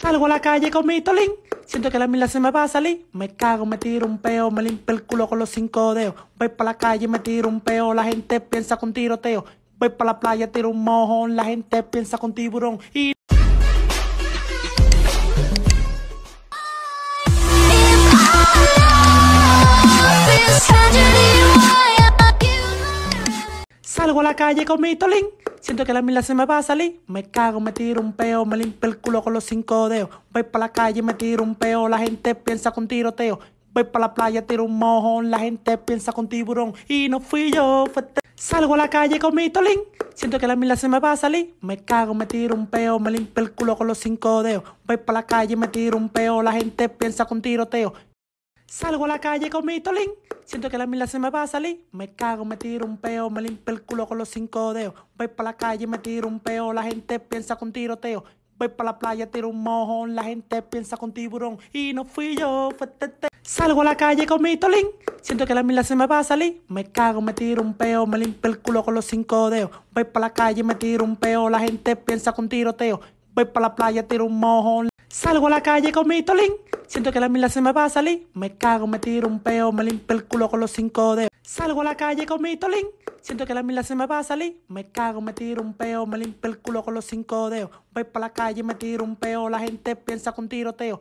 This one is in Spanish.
Salgo a la calle con mi tolín. Siento que la mila se me va a salir. Me cago, me tiro un peo, me limpio el culo con los cinco dedos. Voy para la calle, me tiro un peo, la gente piensa con tiroteo. Voy para la playa, tiro un mojón, la gente piensa con tiburón. Salgo a la calle con mi tolín. Siento que la mila se me va a salir. Me cago, me tiro un peo, me limpio el culo con los cinco dedos. Voy para la calle, me tiro un peo, la gente piensa con tiroteo. Voy para la playa, tiro un mojón, la gente piensa con tiburón. Y no fui yo, fue Salgo a la calle con mi tolín. Siento que la mila se me va a salir. Me cago, me tiro un peo, me limpio el culo con los cinco dedos. Voy para la calle, me tiro un peo, la gente piensa con tiroteo. Salgo a la calle con mi tolín. Siento que la mira se me va a salir. Me cago, me tiro un peo, me limpio el culo con los cinco dedos. Voy para la calle, me tiro un peo, la gente piensa con tiroteo. Voy para la playa, tiro un mojón, la gente piensa con tiburón. Y no fui yo, fue Salgo a la calle con mi tolín. Siento que la mila se me va a salir. Me cago, me tiro un peo, me limpio el culo con los cinco dedos. Voy para la calle, me tiro un peo, la gente piensa con tiroteo. Voy para la playa, tiro un mojón. Salgo a la calle con mi tolín. Siento que la mila se me va a salir. Me cago, me tiro un peo, me limpio el culo con los cinco dedos. Salgo a la calle con mi tolín. Siento que la mila se me va a salir. Me cago, me tiro un peo, me limpio el culo con los cinco dedos. Voy para la calle, me tiro un peo, la gente piensa con tiroteo.